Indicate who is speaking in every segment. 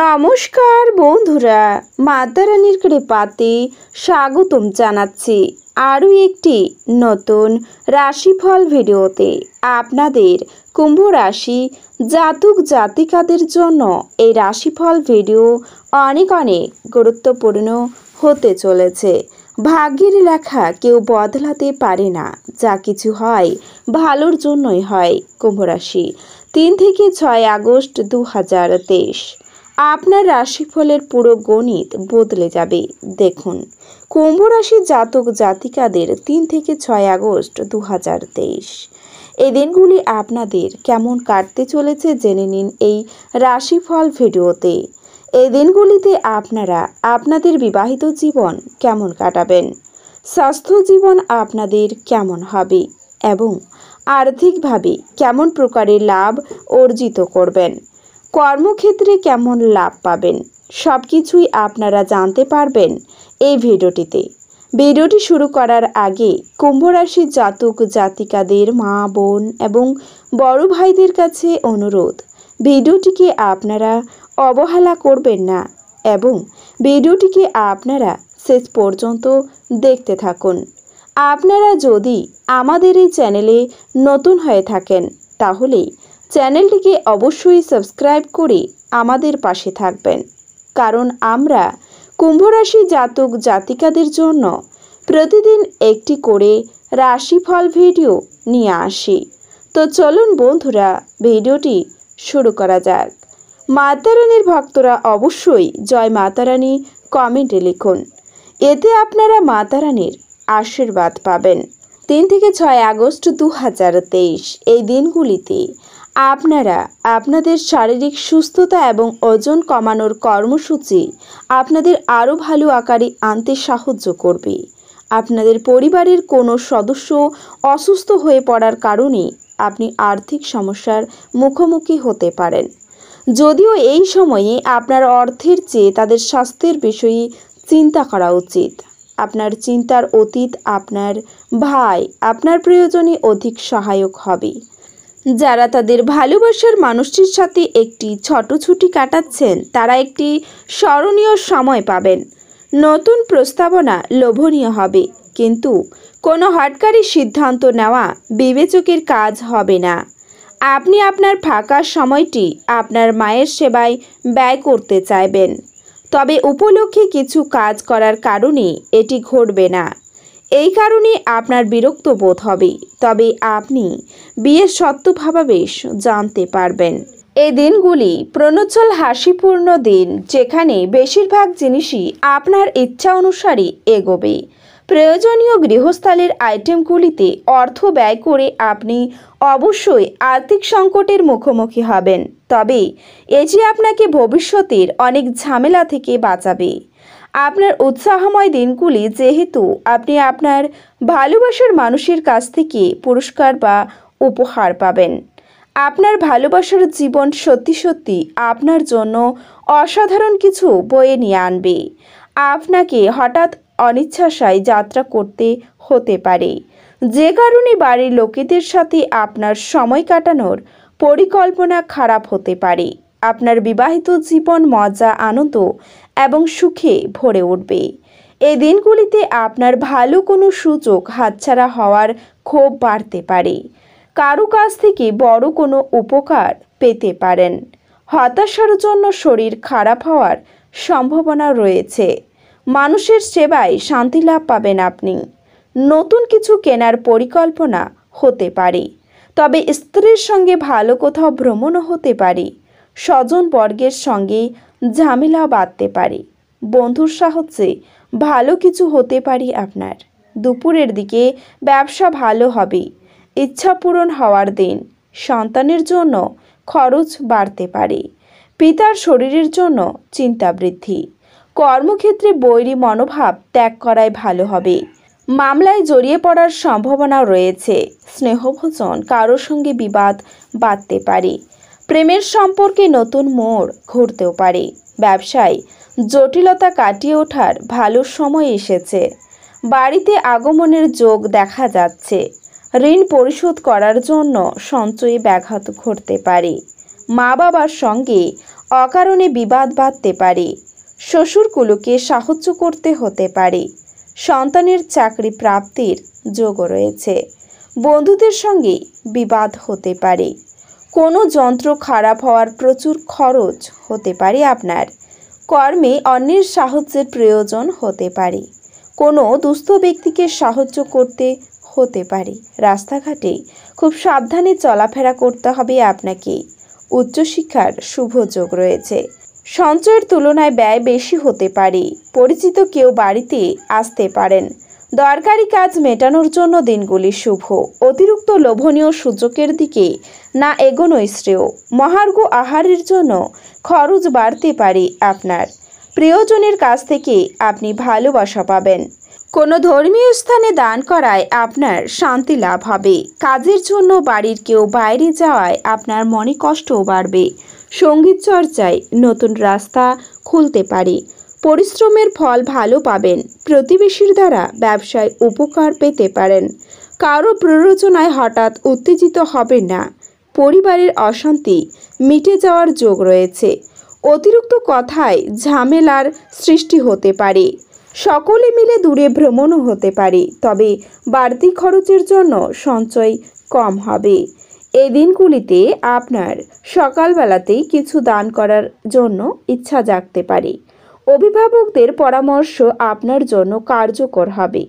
Speaker 1: নমস্কার বন্ধুরা মাতারানির কৃপাতে স্বাগতম জানাচ্ছি আরও একটি নতুন রাশিফল ভিডিওতে আপনাদের কুম্ভ রাশি জাতক জাতিকাদের জন্য এই রাশিফল ভিডিও অনেক অনেক গুরুত্বপূর্ণ হতে চলেছে ভাগ্যের লেখা কেউ বদলাতে পারে না যা কিছু হয় ভালোর জন্যই হয় কুম্ভরাশি তিন থেকে ছয় আগস্ট দু হাজার তেইশ আপনার রাশিফলের পুরো গণিত বদলে যাবে দেখুন কুম্ভ রাশি জাতক জাতিকাদের তিন থেকে ছয় আগস্ট দু এই দিনগুলি আপনাদের কেমন কাটতে চলেছে জেনে নিন এই রাশিফল ভিডিওতে এই দিনগুলিতে আপনারা আপনাদের বিবাহিত জীবন কেমন কাটাবেন স্বাস্থ্য জীবন আপনাদের কেমন হবে এবং আর্থিকভাবে কেমন প্রকারের লাভ অর্জিত করবেন কর্মক্ষেত্রে কেমন লাভ পাবেন সব কিছুই আপনারা জানতে পারবেন এই ভিডিওটিতে ভিডিওটি শুরু করার আগে কুম্ভ রাশির জাতক জাতিকাদের মা বোন এবং বড় ভাইদের কাছে অনুরোধ ভিডিওটিকে আপনারা অবহেলা করবেন না এবং ভিডিওটিকে আপনারা শেষ পর্যন্ত দেখতে থাকুন আপনারা যদি আমাদের এই চ্যানেলে নতুন হয়ে থাকেন তাহলে চ্যানেলটিকে অবশ্যই সাবস্ক্রাইব করে আমাদের পাশে থাকবেন কারণ আমরা কুম্ভরাশি জাতক জাতিকাদের জন্য প্রতিদিন একটি করে রাশিফল ভিডিও নিয়ে আসি তো চলুন বন্ধুরা ভিডিওটি শুরু করা যাক মাতারানির ভক্তরা অবশ্যই জয় মাতারানি কমেন্টে লিখুন এতে আপনারা মাতারানির আশীর্বাদ পাবেন তিন থেকে ছয় আগস্ট দু এই দিনগুলিতে আপনারা আপনাদের শারীরিক সুস্থতা এবং ওজন কমানোর কর্মসূচি আপনাদের আরও ভালো আকারে আনতে সাহায্য করবে আপনাদের পরিবারের কোনো সদস্য অসুস্থ হয়ে পড়ার কারণে আপনি আর্থিক সমস্যার মুখোমুখি হতে পারেন যদিও এই সময়ে আপনার অর্থের চেয়ে তাদের স্বাস্থ্যের বিষয়ে চিন্তা করা উচিত আপনার চিন্তার অতীত আপনার ভাই আপনার প্রয়োজনে অধিক সহায়ক হবে যারা তাদের ভালোবাসার মানুষটির সাথে একটি ছোট ছুটি কাটাচ্ছেন তারা একটি স্মরণীয় সময় পাবেন নতুন প্রস্তাবনা লোভনীয় হবে কিন্তু কোনো হটকারী সিদ্ধান্ত নেওয়া বিবেচকের কাজ হবে না আপনি আপনার ফাঁকা সময়টি আপনার মায়ের সেবায় ব্যয় করতে চাইবেন তবে উপলক্ষে কিছু কাজ করার কারণে এটি ঘটবে না এই কারণে আপনার বিরক্ত বোধ হবে তবে আপনি বিয়ের ভাবাবেশ জানতে পারবেন এই দিনগুলি প্রণোচ্ছল হাসিপূর্ণ দিন যেখানে বেশিরভাগ জিনিসই আপনার ইচ্ছা অনুসারে এগোবে প্রয়োজনীয় গৃহস্থালির আইটেমগুলিতে অর্থ ব্যয় করে আপনি অবশ্যই আর্থিক সংকটের মুখোমুখি হবেন তবে এটি আপনাকে ভবিষ্যতের অনেক ঝামেলা থেকে বাঁচাবে আপনার উৎসাহময় দিনগুলি যেহেতু আপনি আপনার ভালোবাসার মানুষের কাছ থেকে পুরস্কার বা উপহার পাবেন আপনার ভালোবাসার জীবন সত্যি সত্যি আপনার জন্য অসাধারণ কিছু বয়ে নিয়ে আনবে আপনাকে হঠাৎ অনিচ্ছাশায় যাত্রা করতে হতে পারে যে কারণে বাড়ির লোকেদের সাথে আপনার সময় কাটানোর পরিকল্পনা খারাপ হতে পারে আপনার বিবাহিত জীবন মজা আনন্দ এবং সুখে ভরে উঠবে এই দিনগুলিতে আপনার ভালো কোনো সূচক হাতছাড়া হওয়ার ক্ষোভ বাড়তে পারে কারো কাছ থেকে বড় কোনো উপকার পেতে পারেন হতাশার জন্য শরীর খারাপ হওয়ার সম্ভাবনা রয়েছে মানুষের সেবায় শান্তি লাভ পাবেন আপনি নতুন কিছু কেনার পরিকল্পনা হতে পারে তবে স্ত্রীর সঙ্গে ভালো কোথাও ভ্রমণও হতে পারে স্বজনবর্গের সঙ্গে ঝামেলা বাঁধতে পারে বন্ধুর সাহায্যে ভালো কিছু হতে পারি আপনার দুপুরের দিকে ব্যবসা ভালো হবে ইচ্ছা পূরণ হওয়ার দিন সন্তানের জন্য খরচ বাড়তে পারে পিতার শরীরের জন্য চিন্তা বৃদ্ধি কর্মক্ষেত্রে বৈরী মনোভাব ত্যাগ করাই ভালো হবে মামলায় জড়িয়ে পড়ার সম্ভাবনা রয়েছে স্নেহভোজন কারো সঙ্গে বিবাদ বাঁধতে পারে প্রেমের সম্পর্কে নতুন মোড় ঘুরতেও পারে ব্যবসায় জটিলতা কাটিয়ে ওঠার ভালো সময় এসেছে বাড়িতে আগমনের যোগ দেখা যাচ্ছে ঋণ পরিশোধ করার জন্য সঞ্চয়ে ব্যাঘাত ঘটতে পারে মা বাবার সঙ্গে অকারণে বিবাদ বাঁধতে পারে শ্বশুরকুলোকে সাহায্য করতে হতে পারে সন্তানের চাকরি প্রাপ্তির যোগও রয়েছে বন্ধুদের সঙ্গে বিবাদ হতে পারে কোনো যন্ত্র খারাপ হওয়ার প্রচুর খরচ হতে পারে আপনার কর্মে অন্যের সাহায্যের প্রয়োজন হতে পারে কোনো দুস্থ ব্যক্তিকে সাহায্য করতে হতে পারে রাস্তাঘাটে খুব সাবধানে চলাফেরা করতে হবে আপনাকে উচ্চশিক্ষার শুভ যোগ রয়েছে সঞ্চয়ের তুলনায় ব্যয় বেশি হতে পারে পরিচিত কেউ বাড়িতে আসতে পারেন দরকারি কাজ মেটানোর জন্য দিনগুলি শুভ অতিরিক্ত লোভনীয় সুযোগের দিকে না এগোনোই শ্রেয় মহার্ঘ আহারের জন্য খরচ বাড়তে পারে আপনার প্রিয়জনের কাছ থেকে আপনি ভালোবাসা পাবেন কোনো ধর্মীয় স্থানে দান করায় আপনার শান্তি লাভ হবে কাজের জন্য বাড়ির কেউ বাইরে যাওয়ায় আপনার মনে কষ্টও বাড়বে সঙ্গীত চর্চায় নতুন রাস্তা খুলতে পারে পরিশ্রমের ফল ভালো পাবেন প্রতিবেশীর দ্বারা ব্যবসায় উপকার পেতে পারেন কারো প্ররোচনায় হঠাৎ উত্তেজিত হবেন না পরিবারের অশান্তি মিটে যাওয়ার যোগ রয়েছে অতিরিক্ত কথায় ঝামেলার সৃষ্টি হতে পারে সকলে মিলে দূরে ভ্রমণও হতে পারে তবে বাড়তি খরচের জন্য সঞ্চয় কম হবে এই দিনগুলিতে আপনার সকালবেলাতেই কিছু দান করার জন্য ইচ্ছা জাগতে পারে অভিভাবকদের পরামর্শ আপনার জন্য কার্যকর হবে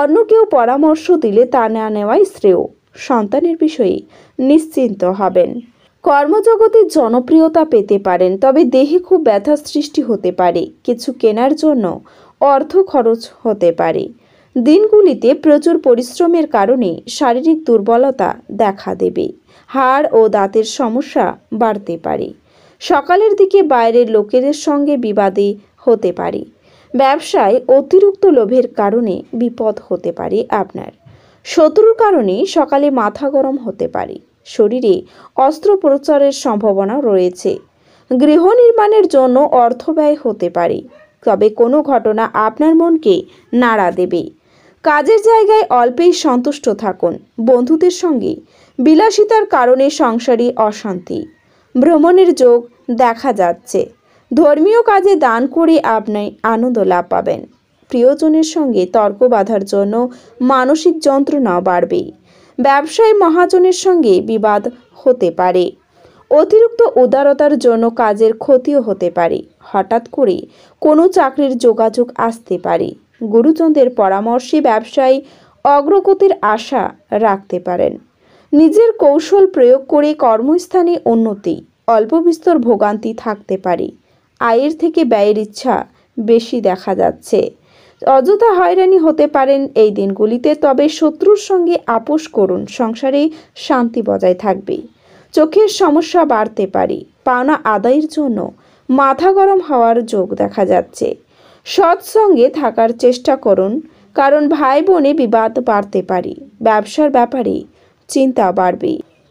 Speaker 1: অন্য কেউ পরামর্শ দিলে তা না নেওয়াই শ্রেয় সন্তানের বিষয়ে নিশ্চিন্ত হবেন কর্মজগতে জনপ্রিয়তা পেতে পারেন তবে দেহে খুব ব্যথা সৃষ্টি হতে পারে কিছু কেনার জন্য অর্থ খরচ হতে পারে দিনগুলিতে প্রচুর পরিশ্রমের কারণে শারীরিক দুর্বলতা দেখা দেবে হাড় ও দাঁতের সমস্যা বাড়তে পারে সকালের দিকে বাইরের লোকেদের সঙ্গে বিবাদে হতে পারে ব্যবসায় অতিরিক্ত লোভের কারণে বিপদ হতে পারে আপনার শত্রুর কারণে সকালে মাথা গরম হতে পারে শরীরে প্রচারের সম্ভাবনা রয়েছে গৃহ নির্মাণের জন্য অর্থ ব্যয় হতে পারে তবে কোনো ঘটনা আপনার মনকে নাড়া দেবে কাজের জায়গায় অল্পেই সন্তুষ্ট থাকুন বন্ধুদের সঙ্গে বিলাসিতার কারণে সংসারী অশান্তি ভ্রমণের যোগ দেখা যাচ্ছে ধর্মীয় কাজে দান করে আপনি আনন্দ লাভ পাবেন প্রিয়জনের সঙ্গে তর্ক বাঁধার জন্য মানসিক যন্ত্রণা বাড়বে ব্যবসায় মহাজনের সঙ্গে বিবাদ হতে পারে অতিরিক্ত উদারতার জন্য কাজের ক্ষতিও হতে পারে হঠাৎ করে কোনো চাকরির যোগাযোগ আসতে পারে গুরুজনদের পরামর্শে ব্যবসায় অগ্রগতির আশা রাখতে পারেন নিজের কৌশল প্রয়োগ করে কর্মস্থানে উন্নতি অল্প বিস্তর ভোগান্তি থাকতে পারি আয়ের থেকে ব্যয়ের ইচ্ছা বেশি দেখা যাচ্ছে অযথা হয়রানি হতে পারেন এই দিনগুলিতে তবে শত্রুর সঙ্গে আপোষ করুন সংসারে শান্তি বজায় থাকবে চোখের সমস্যা বাড়তে পারি পাওনা আদায়ের জন্য মাথা গরম হওয়ার যোগ দেখা যাচ্ছে সৎসঙ্গে থাকার চেষ্টা করুন কারণ ভাই বোনে বিবাদ বাড়তে পারি ব্যবসার ব্যাপারে চিন্তা বাড়বে